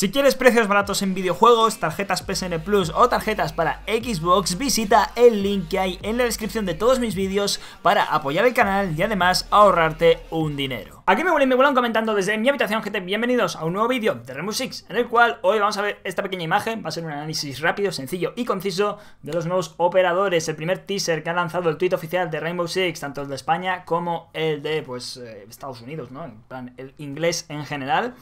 Si quieres precios baratos en videojuegos, tarjetas PSN Plus o tarjetas para Xbox, visita el link que hay en la descripción de todos mis vídeos para apoyar el canal y además ahorrarte un dinero. Aquí me vuelan me comentando desde mi habitación, gente. Bienvenidos a un nuevo vídeo de Rainbow Six, en el cual hoy vamos a ver esta pequeña imagen. Va a ser un análisis rápido, sencillo y conciso de los nuevos operadores. El primer teaser que ha lanzado el tweet oficial de Rainbow Six, tanto el de España como el de, pues, eh, Estados Unidos, ¿no? En plan, el inglés en general.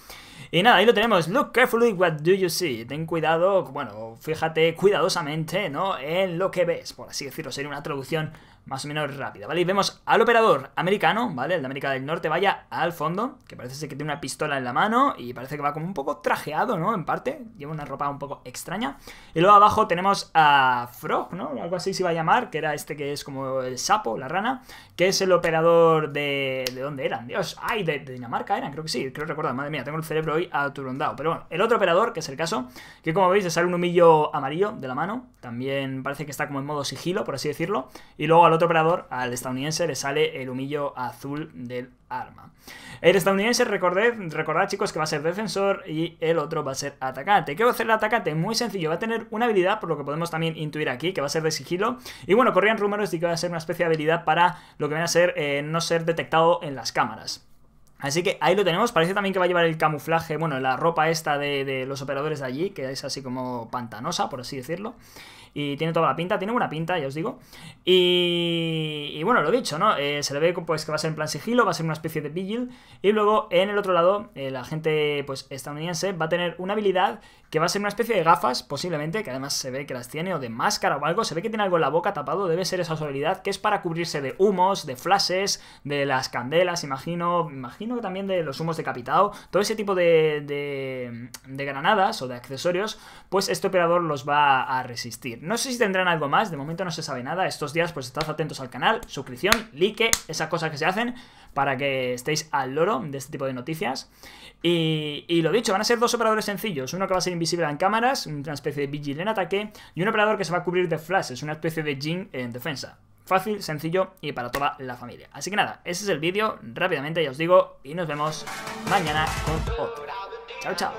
Y nada, ahí lo tenemos. Look carefully what do you see. Ten cuidado, bueno, fíjate cuidadosamente, ¿no? En lo que ves, por así decirlo. Sería una traducción más o menos rápida, ¿vale? Y vemos al operador americano, ¿vale? El de América del Norte vaya al fondo, que parece ser que tiene una pistola en la mano y parece que va como un poco trajeado, ¿no? En parte, lleva una ropa un poco extraña. Y luego abajo tenemos a Frog, ¿no? Algo así se va a llamar, que era este que es como el sapo, la rana, que es el operador de... ¿De dónde eran? Dios, ay, de, Dinamarca eran, creo que sí, creo recordar, madre mía, tengo el cerebro hoy aturondado. Pero bueno, el otro operador, que es el caso, que como veis le sale un humillo amarillo de la mano, también parece que está como en modo sigilo, por así decirlo, y luego al otro operador, al estadounidense le sale el humillo azul del arma. El estadounidense, recordad, recordad chicos que va a ser defensor y el otro va a ser atacante. ¿Qué va a hacer el atacante? Muy sencillo, va a tener una habilidad, por lo que podemos también intuir aquí, que va a ser de sigilo. Y bueno, corrían rumores de que va a ser una especie de habilidad para lo que va a ser eh, no ser detectado en las cámaras. Así que ahí lo tenemos, parece también que va a llevar el camuflaje, bueno, la ropa esta de, los operadores de allí, que es así como pantanosa, por así decirlo. Y tiene toda la pinta, tiene buena pinta, ya os digo. Y, bueno, lo dicho, ¿no? Eh, se le ve pues que va a ser en plan sigilo, va a ser una especie de vigil. Y luego en el otro lado, eh, la gente pues estadounidense va a tener una habilidad que va a ser una especie de gafas, posiblemente, que además se ve que las tiene, o de máscara o algo, se ve que tiene algo en la boca tapado, debe ser esa habilidad, que es para cubrirse de humos, de flashes, de las candelas, imagino, imagino que también de los humos decapitado todo ese tipo de, de, granadas o de accesorios, pues este operador los va a resistir. No sé si tendrán algo más, de momento no se sabe nada, estos días pues estad atentos al canal, suscripción, like, esas cosas que se hacen para que estéis al loro de este tipo de noticias. Y, lo dicho, van a ser dos operadores sencillos, uno que va a ser invisible en cámaras, una especie de vigil en ataque, y un operador que se va a cubrir de flashes, una especie de jean en defensa fácil, sencillo y para toda la familia. Así que nada, ese es el vídeo, rápidamente ya os digo, y nos vemos mañana con otro. Chao, chao.